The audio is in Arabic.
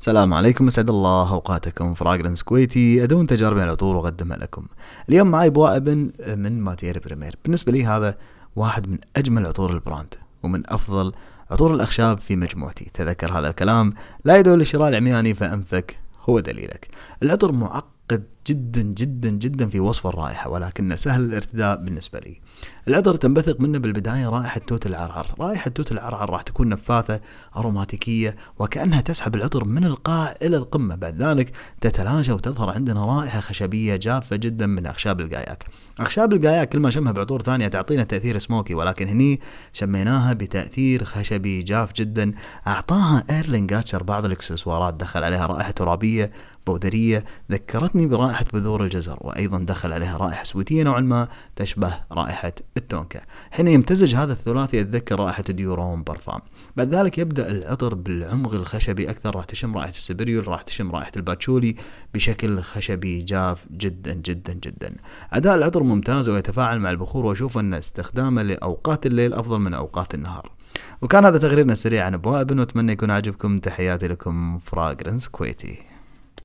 السلام عليكم اسعد الله اوقاتكم فراغرنس كويتي ادون تجاربي على طول واقدمها لكم. اليوم معي ابن من ماتير بريمير، بالنسبه لي هذا واحد من اجمل عطور البراند ومن افضل عطور الاخشاب في مجموعتي، تذكر هذا الكلام لا يدعو لشراء العمياني فانفك هو دليلك. العطر معقد جدا جدا جدا في وصف الرائحة ولكن سهل الارتداء بالنسبة لي العطر تنبثق منه بالبداية رائحة توت العرعر رائحة توت العرعر راح تكون نفاثة أروماتيكية وكأنها تسحب العطر من القاع إلى القمة بعد ذلك تتلاشى وتظهر عندنا رائحة خشبية جافة جدا من أخشاب القاياك أخشاب القاياك كل ما شمها بعطور ثانية تعطينا تأثير سموكي ولكن هني شميناها بتأثير خشبي جاف جدا أعطاها إيرلين جاتشر بعض الإكسسوارات دخل عليها رائحة ترابية بودرية ذكرتني برائحة رائحة بذور الجزر وأيضا دخل عليها رائحة سويتية نوعا ما تشبه رائحة التونكا حين يمتزج هذا الثلاثي أتذكر رائحة ديورون برفان بعد ذلك يبدأ العطر بالعمق الخشبي أكثر راح تشم رائحة السبريول راح تشم رائحة الباتشولي بشكل خشبي جاف جدا جدا جدا أداء العطر ممتاز ويتفاعل مع البخور وأشوف أن استخدامه لأوقات الليل أفضل من أوقات النهار وكان هذا تقريرنا السريع عن بوابن واتمنى يكون عجبكم تحياتي لكم فراغرنس كويتي